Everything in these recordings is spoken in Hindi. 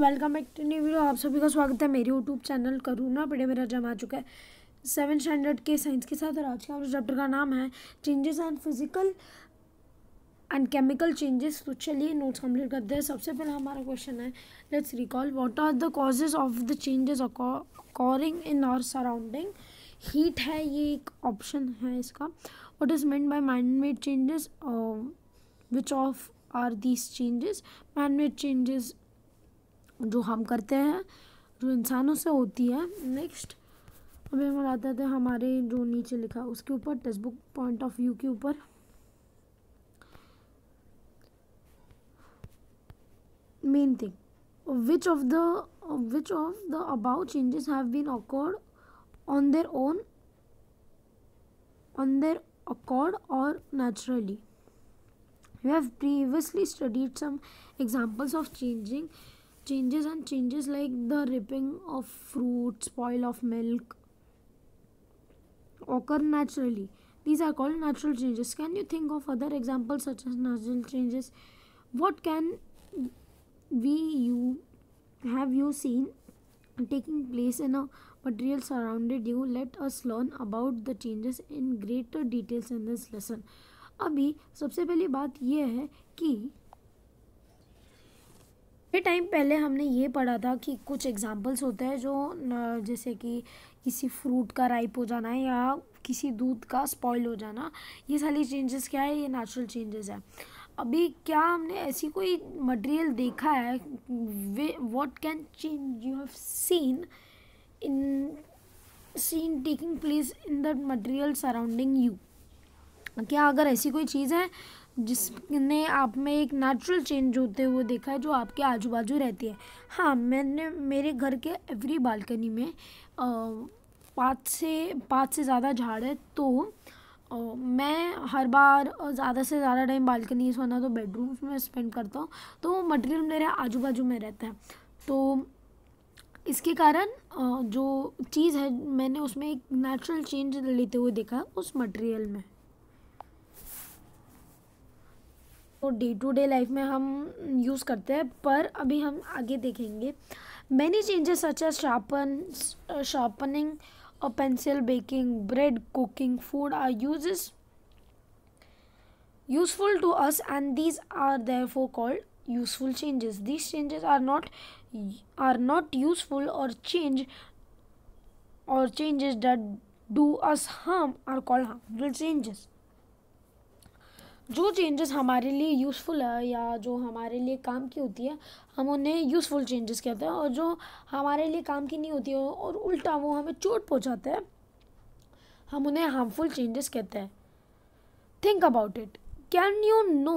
Welcome back to new video आप सभी का स्वागत है मेरे यूट्यूब चैनल करूना पढ़े मेरा जम आ चुका है सेवन स्टैंडर्ड के साइंस के साथ और आज का चैप्टर का नाम है changes and physical and chemical changes तो चलिए नोट्स कंप्लीट करते हैं सबसे पहला हमारा क्वेश्चन है let's recall what are the causes of the changes according in our surrounding heat है ये एक ऑप्शन है इसका what is made by mind made changes which of are these changes man made changes जो हम करते हैं जो इंसानों से होती है नेक्स्ट अभी हम आते थे हमारे जो नीचे लिखा उसके ऊपर textbook point of view के ऊपर main thing which of the which of the above changes have been accord on their own on their accord और naturally you have previously studied some examples of changing changes and changes like the ripping of fruit, spoil of milk occur naturally. These are called natural changes. Can you think of other examples such as natural changes? What can we you have you seen taking place in a material surrounded you? Let us learn about the changes in greater details in this lesson. अभी सबसे पहली बात यह है कि ये टाइम पहले हमने ये पढ़ा था कि कुछ एग्जांपल्स होते हैं जो जैसे कि किसी फ्रूट का राइप हो जाना है या किसी दूध का स्पॉइल हो जाना ये सारी चेंजेस क्या है ये नेचुरल चेंजेस है अभी क्या हमने ऐसी कोई मटेरियल देखा है way what can change you have seen in seen taking place in the material surrounding you क्या अगर ऐसी कोई चीज़ है जिसने आप में एक नेचुरल चेंज होते हुए देखा है जो आपके आजू बाजू रहती है हाँ मैंने मेरे घर के एवरी बालकनी में पाँच से पाँच से ज़्यादा झाड़ है तो Uh, मैं हर बार ज़्यादा से ज़्यादा टाइम से होना तो बेडरूम्स में स्पेंड करता हूँ तो वो मटेरियल मेरे आजू बाजू में रहता है तो इसके कारण जो चीज़ है मैंने उसमें एक नेचुरल चेंज लेते हुए देखा उस मटेरियल में वो डे टू डे लाइफ में हम यूज़ करते हैं पर अभी हम आगे देखेंगे मैनी चेंजेस अच्छा शार्पन शार्पनिंग और pencil baking bread cooking food are use useful to us and these are therefore called useful changes these changes are not are not useful और चेंज और changes that do us harm are called harm changes जो चेंजेस हमारे लिए यूज़फुल है या जो हमारे लिए काम की होती है हम उन्हें यूज़फुल चेंजेस कहते हैं और जो हमारे लिए काम की नहीं होती है और उल्टा वो हमें चोट पहुँचाते हैं हम उन्हें हार्मफुल चेंजेस कहते हैं think about it can you know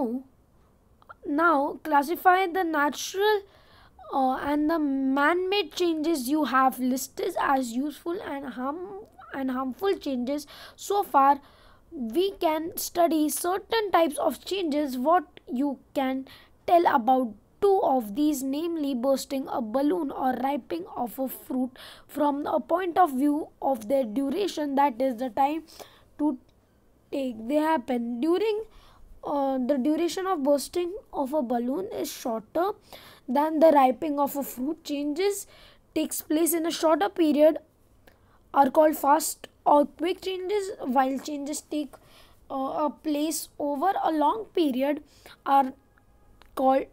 now classify the natural and the man made changes you have list as useful and harm and harmful changes so far we can study certain types of changes what you can tell about two of these namely bursting a balloon or ripening of a fruit from a point of view of their duration that is the time to take they happen during uh, the duration of bursting of a balloon is shorter than the ripening of a fruit changes takes place in a shorter period are called fast or quick changes while changes take uh, place over a long period are called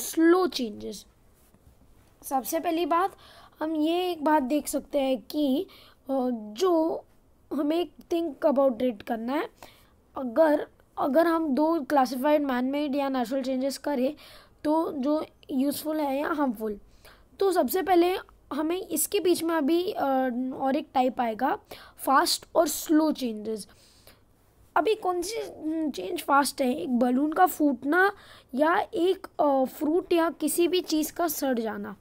slow changes सबसे पहली बात हम ये एक बात देख सकते हैं कि जो हमें थिंक अबाउट इट करना है अगर अगर हम दो क्लासिफाइड मैन मेड या नेचुरल चेंजेस करें तो जो यूज़फुल है या हार्मफुल तो सबसे पहले हमें इसके बीच में अभी और एक टाइप आएगा फास्ट और स्लो चेंजेस अभी कौन सी चेंज फास्ट है एक बलून का फूटना या एक फ्रूट या किसी भी चीज़ का सड़ जाना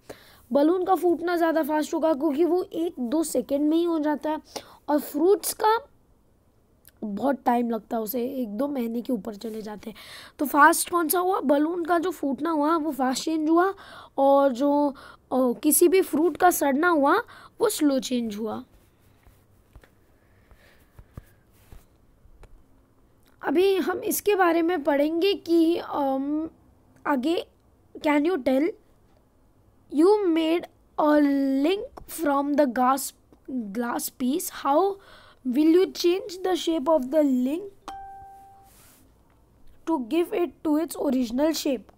बलून का फूटना ज़्यादा फास्ट होगा क्योंकि वो एक दो सेकेंड में ही हो जाता है और फ्रूट्स का बहुत टाइम लगता है उसे एक दो महीने के ऊपर चले जाते हैं तो फास्ट कौन सा हुआ बलून का जो फूटना हुआ वो फास्ट चेंज हुआ और जो ओ, किसी भी फ्रूट का सड़ना हुआ वो स्लो चेंज हुआ अभी हम इसके बारे में पढ़ेंगे कि आगे can you tell you made a link from the glass glass piece how will you change the shape of the link to give it to its original shape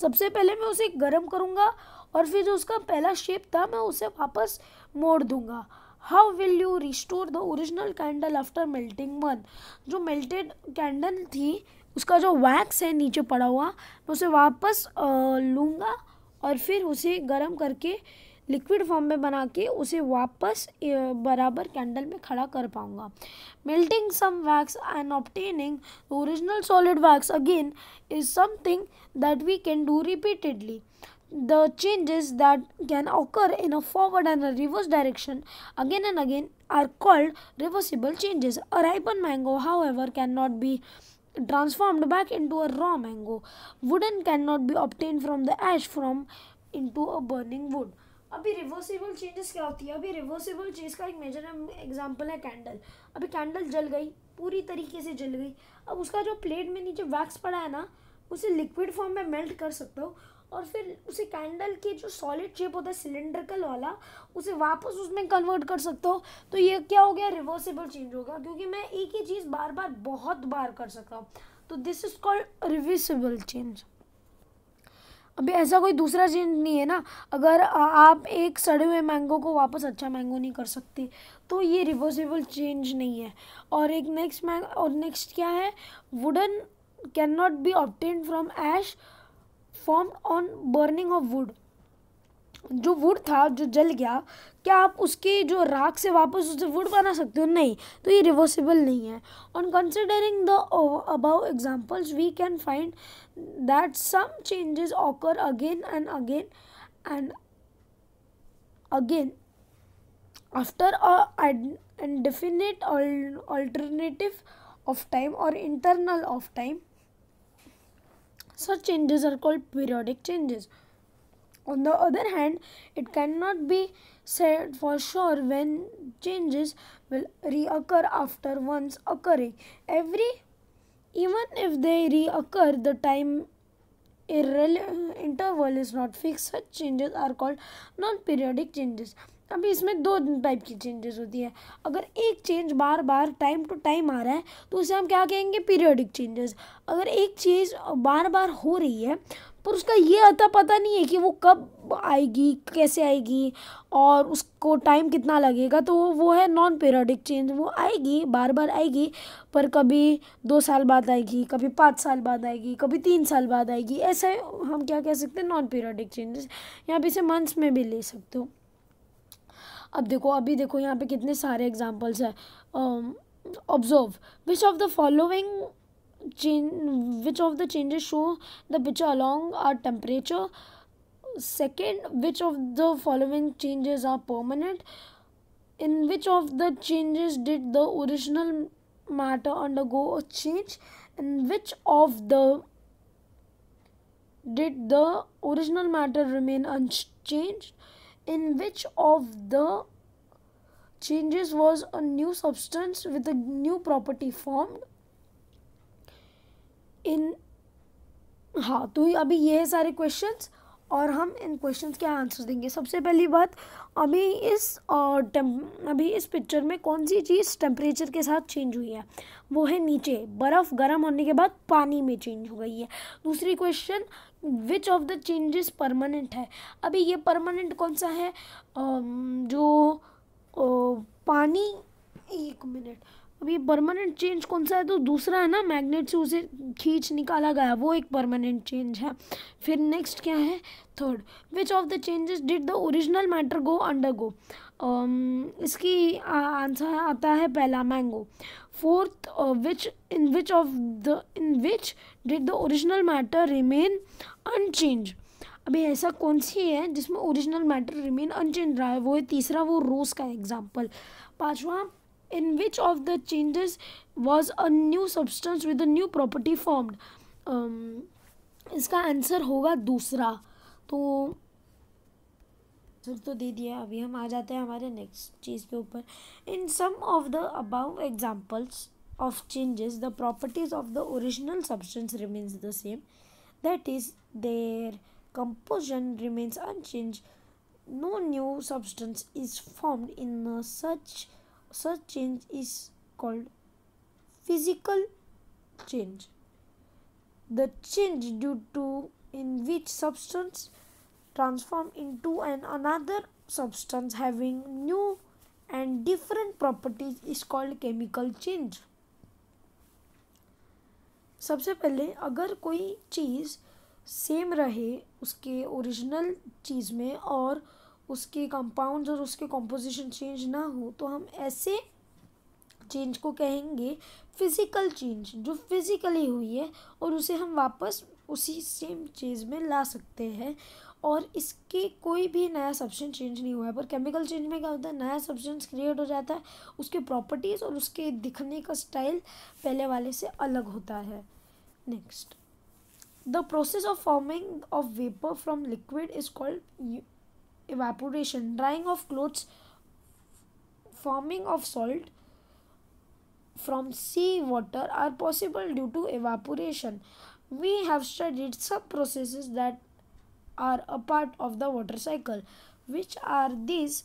सबसे पहले मैं उसे गर्म करूँगा और फिर जो उसका पहला शेप था मैं उसे वापस मोड़ दूँगा how will you restore the original candle after melting one जो मेल्टेड कैंडल थी उसका जो वैक्स है नीचे पड़ा हुआ मैं उसे वापस लूँगा और फिर उसे गर्म करके लिक्विड फॉर्म में बना के उसे वापस बराबर कैंडल में खड़ा कर पाऊंगा melting some wax and obtaining original solid wax again is something that we can do repeatedly the changes that can occur in a forward and a reverse direction again and again are called reversible changes a ripe mango however can not be transformed back into a raw mango wooden can not be obtain from the ash from into a burning wood अभी रिवर्सिबल चेंजेस क्या होती है अभी रिवर्सिबल चीज़ का एक मेजर एग्जाम्पल है कैंडल अभी कैंडल जल गई पूरी तरीके से जल गई अब उसका जो प्लेट में नीचे वैक्स पड़ा है ना उसे लिक्विड फॉर्म में मेल्ट कर सकता हूँ और फिर उसे कैंडल के जो सॉलिड शेप होता है सिलेंड्रिकल वाला उसे वापस उसमें कन्वर्ट कर सकते हो तो ये क्या हो गया रिवर्सिबल चेंज होगा क्योंकि मैं एक ही चीज़ बार बार बहुत बार कर सकता हूँ तो this is called reversible change अभी ऐसा कोई दूसरा चीज नहीं है ना अगर आप एक सड़े हुए मैंगो को वापस अच्छा मैंगो नहीं कर सकते तो ये रिवर्सिबल चेंज नहीं है और एक नेक्स्ट मैंग और नेक्स्ट क्या है wooden can not be obtain from ash form on burning of wood जो वुड था जो जल गया क्या आप उसके जो राख से वापस उसे वुड बना सकते हो नहीं तो ये रिवर्सिबल नहीं है on considering the above examples we can find that some changes occur again and again and again after an indefinite alternative of time or internal of time such changes are called periodic changes on the other hand it cannot be said for sure when changes will reoccur after once occurring every Even if they reoccur, the time interval is not fixed. Such changes are called non-periodic changes. अभी इसमें दो टाइप की चेंजेस होती है अगर एक चेंज बार बार टाइम टू टाइम आ रहा है तो उसे हम क्या कहेंगे पीरियडिक चेंजेस अगर एक चीज़ बार बार हो रही है पर उसका ये अता पता नहीं है कि वो कब आएगी कैसे आएगी और उसको टाइम कितना लगेगा तो वो है नॉन पेरियोडिक चेंज वो आएगी बार बार आएगी पर कभी दो साल बाद आएगी कभी पाँच साल बाद आएगी कभी तीन साल बाद आएगी ऐसे हम क्या कह सकते हैं नॉन पेरियोडिक चेंजेस यहाँ पे इसे मंथ्स में भी ले सकते हो अब देखो अभी देखो यहाँ पे कितने सारे एग्जाम्पल्स हैं observe which of the following change which of the changes show the picture along our temperature second which of the following changes are permanent in which of the changes did the original matter undergo a change and which of the did the original matter remain unchanged in which of the changes was a new substance with a new property formed in हाँ तो अभी ये है सारे क्वेश्चंस और हम इन क्वेश्चंस के आंसर देंगे सबसे पहली बात अभी इस टेम अभी इस पिक्चर में कौन सी चीज़ टेम्परेचर के साथ चेंज हुई है वो है नीचे बर्फ़ गर्म होने के बाद पानी में चेंज हो गई है दूसरी question which of the changes permanent है अभी ये परमानेंट कौन सा है जो पानी एक मिनट अब ये परमानेंट चेंज कौन सा है तो दूसरा है ना मैग्नेट से उसे खींच निकाला गया वो एक परमानेंट चेंज है फिर नेक्स्ट क्या है third which of the changes did the original matter go undergo इसकी आंसर आता है पहला mango fourth which in which of the in which did the original matter remain unchange अभी ऐसा कौन सी है जिसमें ओरिजिनल मैटर रिमेन अनचेंज रहा है वो है तीसरा वो रोज़ का एग्जाम्पल पाँचवा in which of the changes was a new substance with a new property formed um, इसका आंसर होगा दूसरा तो फिर तो दे दिया अभी हम आ जाते हैं हमारे नेक्स्ट चीज़ के ऊपर in some of the above examples of changes the properties of the original substance remains the same that is their composition remains unchange no new substance is formed in such such change is called physical change. The change due to in which substance transform into an another substance having new and different properties is called chemical change. सबसे पहले अगर कोई चीज़ सेम रहे उसके ओरिजिनल चीज़ में और उसके कंपाउंड और उसके कॉम्पोजिशन चेंज ना हो तो हम ऐसे चेंज को कहेंगे फिज़िकल चेंज जो फिज़िकली हुई है और उसे हम वापस उसी सेम चीज़ में ला सकते हैं और इसके कोई भी नया सब्सटेंस चेंज नहीं हुआ है पर केमिकल चेंज में क्या होता है नया सब्सटेंस क्रिएट हो जाता है उसके प्रॉपर्टीज़ और उसके दिखने का स्टाइल पहले वाले से अलग होता है next the process of forming of vapour from liquid is called evaporation, drying of clothes, forming of salt from seawater are possible due to evaporation. We have studied some processes that are a part of the water cycle. Which are these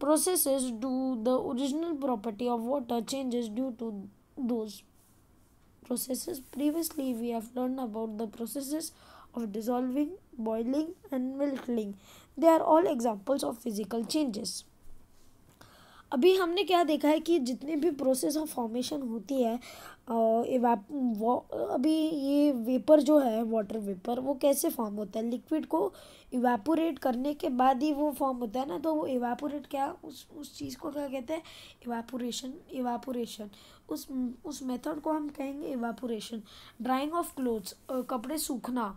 processes do the original property of water changes due to those processes. Previously, we have learned about the processes of dissolving, boiling, and melting. They are all examples of physical changes. अभी हमने क्या देखा है कि जितने भी प्रोसेस ऑफ फॉर्मेशन होती है वो अभी ये वेपर जो है वाटर वेपर वो कैसे फॉर्म होता है लिक्विड को इवेपोरेट करने के बाद ही वो फॉर्म होता है ना तो वो इवेपोरेट क्या उस उस चीज़ को क्या कहते हैं इवेपोरेशन इवेपोरेशन उस उस मेथड को हम कहेंगे एवापोरेशन ड्राइंग ऑफ क्लोथ्स कपड़े सूखना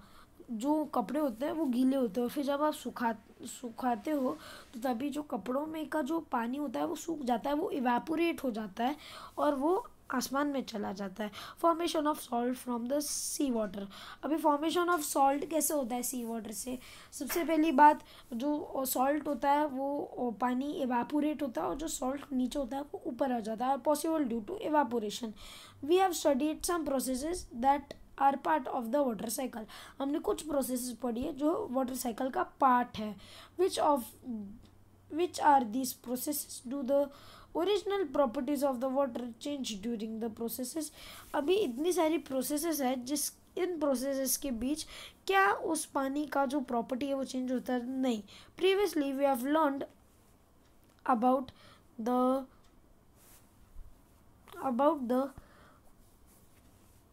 जो कपड़े होते हैं वो गीले होते हैं फिर जब आप सुखा सुखाते हो तो तभी जो कपड़ों में का जो पानी होता है वो सूख जाता है वो इवेपोरेट हो जाता है और वो आसमान में चला जाता है formation of salt from the sea water अभी फॉर्मेशन ऑफ सॉल्ट कैसे होता है सी वाटर से सबसे पहली बात जो सॉल्ट होता है वो पानी एवापोरेट होता है और जो सॉल्ट नीचे होता है वो ऊपर आ जाता है possible due to evaporation we have studied some processes that are part of the water cycle हमने कुछ प्रोसेस पढ़ी है जो वाटर साइकिल का पार्ट है which of which are this process do the original properties of the water change during the processes अभी इतनी सारी प्रोसेसेस है जिस इन प्रोसेसेस के बीच क्या उस पानी का जो प्रॉपर्टी है वो चेंज होता है नहीं previously we have learn about the about the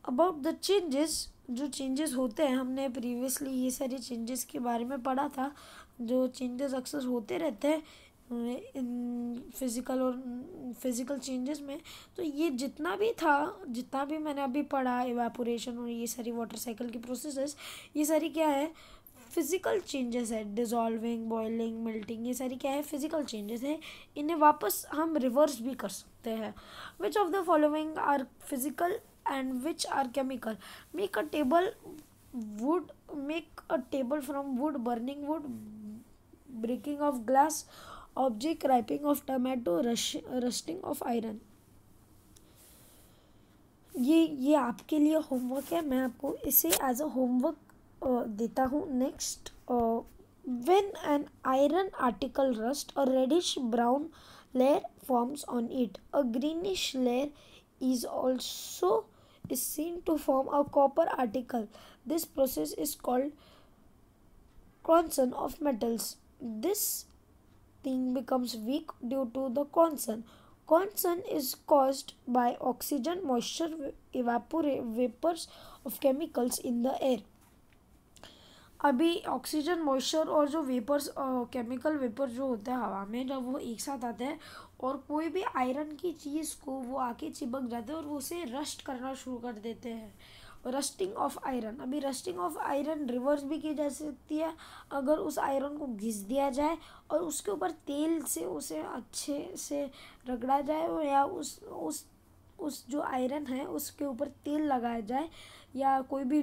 about the changes जो चेंजेस होते हैं हमने प्रीवियसली ये सारे चेंजेस के बारे में पढ़ा था जो चेंजेस अक्सर होते रहते हैं इन फिज़िकल और फिज़िकल चेंजेस में तो ये जितना भी था जितना भी मैंने अभी पढ़ा एवेपोरेशन और ये सारी वाटर साइकिल की प्रोसेसेस ये सारी क्या है फिज़िकल चेंजेस है डिजॉल्विंग बॉइलिंग मेल्टिंग ये सारी क्या है फिज़िकल चेंजेस हैं इन्हें वापस हम रिवर्स भी कर सकते हैं which of the following are physical and which are chemical make a table wood make a table from wood burning wood breaking of glass object ripening of tomato rusting of iron ये ये आपके लिए होमवर्क है मैं आपको इसे एज अ होमवर्क देता हूँ next when an iron article rust और reddish brown layer forms on it a greenish layer is also is seen to form a copper article this process is called corrosion of metals this thing becomes weak due to the concern. Concern is caused by oxygen, moisture, evaporate vapors of chemicals in the air. अभी ऑक्सीजन मॉइस्चर और जो वेपर्स केमिकल वेपर जो होते हैं हवा में जब वो एक साथ आते हैं और कोई भी आयरन की चीज़ को वो आके चिपक जाते हैं और वो उसे रस्ट करना शुरू कर देते हैं रस्टिंग ऑफ आयरन अभी रस्टिंग ऑफ आयरन रिवर्स भी की जा सकती है अगर उस आयरन को घिस दिया जाए और उसके ऊपर तेल से उसे अच्छे से रगड़ा जाए या उस उस उस जो आयरन है उसके ऊपर तेल लगाया जाए या कोई भी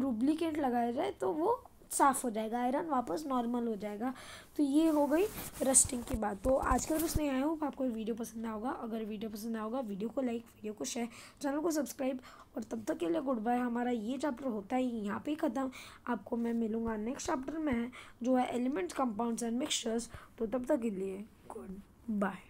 रुब्लिकेट लगाया जाए तो वो साफ़ हो जाएगा आयरन वापस नॉर्मल हो जाएगा तो ये हो गई रस्टिंग की बात तो आजकल बस नहीं आया हूँ आपको वीडियो पसंद आएगा अगर वीडियो पसंद आएगा वीडियो को लाइक वीडियो को शेयर चैनल को सब्सक्राइब और तब तक के लिए गुड बाय हमारा ये चैप्टर होता है यहाँ पे ख़त्म आपको मैं मिलूँगा नेक्स्ट चैप्टर में जो है एलिमेंट्स कंपाउंड एंड मिक्सचर्स तो तब तक के लिए गुड बाय